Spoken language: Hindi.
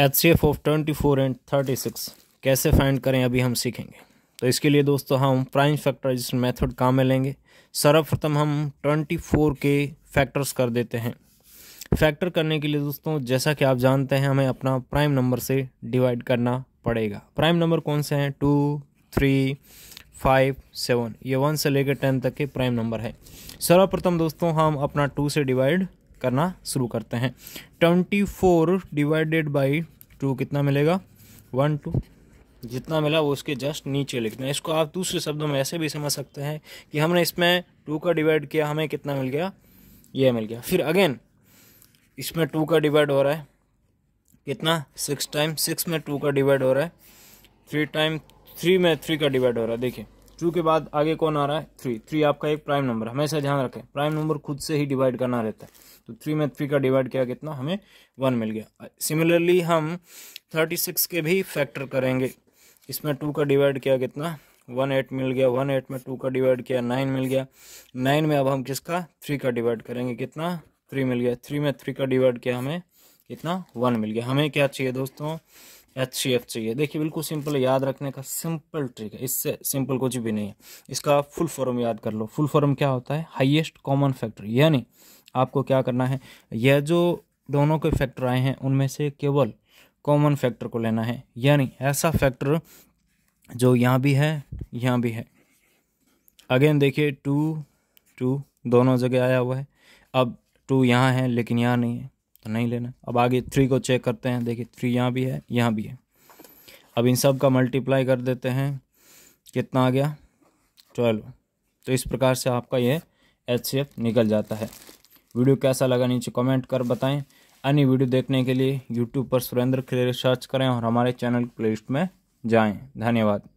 H C F of twenty four and thirty six कैसे फाइंड करें अभी हम सीखेंगे तो इसके लिए दोस्तों हम प्राइम फैक्टराइजेशन मेथड काम में लेंगे सर्वप्रथम हम ट्वेंटी फोर के फैक्टर्स कर देते हैं फैक्टर करने के लिए दोस्तों जैसा कि आप जानते हैं हमें अपना प्राइम नंबर से डिवाइड करना पड़ेगा प्राइम नंबर कौन से हैं टू थ्री फाइव सेवन ये वन से लेकर टेन तक के प्राइम नंबर है सर्वप्रथम दोस्तों हम अपना टू से डिवाइड करना शुरू करते हैं twenty four divided by two कितना मिलेगा वन टू जितना मिला वो उसके जस्ट नीचे लिखना है इसको आप दूसरे शब्दों में ऐसे भी समझ सकते हैं कि हमने इसमें टू का डिवाइड किया हमें कितना मिल गया ये मिल गया फिर अगेन इसमें टू का डिवाइड हो रहा है कितना सिक्स टाइम सिक्स में टू का डिवाइड हो रहा है थ्री टाइम थ्री में थ्री का डिवाइड हो रहा है देखिए टू के बाद आगे कौन आ रहा है थ्री थ्री आपका एक प्राइम नंबर हमेशा ध्यान रखें प्राइम नंबर खुद से ही डिवाइड करना रहता है तो थ्री में थ्री का डिवाइड किया कितना हमें वन मिल गया सिमिलरली हम थर्टी सिक्स के भी फैक्टर करेंगे इसमें टू का डिवाइड किया कितना वन एट मिल गया वन एट में टू का डिवाइड किया नाइन मिल गया नाइन में अब हम किसका थ्री का डिवाइड करेंगे कितना थ्री मिल गया थ्री में थ्री का डिवाइड किया हमें कितना वन मिल गया हमें क्या चाहिए दोस्तों एच सी एफ चाहिए देखिए बिल्कुल सिंपल याद रखने का सिंपल ट्रिक है इससे सिंपल कुछ भी नहीं है इसका फुल फॉर्म याद कर लो फुल फॉर्म क्या होता है हाईएस्ट कॉमन फैक्टर यानी आपको क्या करना है यह जो दोनों के फैक्टर आए हैं उनमें से केवल कॉमन फैक्टर को लेना है यानी ऐसा फैक्टर जो यहाँ भी है यहाँ भी है अगेन देखिए टू टू दोनों जगह आया हुआ है अब टू यहाँ है लेकिन यहाँ नहीं है तो नहीं लेना अब आगे थ्री को चेक करते हैं देखिए थ्री यहाँ भी है यहाँ भी है अब इन सब का मल्टीप्लाई कर देते हैं कितना आ गया ट्वेल्व तो इस प्रकार से आपका ये एच निकल जाता है वीडियो कैसा लगा नीचे कमेंट कर बताएं अन्य वीडियो देखने के लिए यूट्यूब पर सुरेंद्र खिलेरे सर्च करें और हमारे चैनल प्लेलिस्ट में जाएं धन्यवाद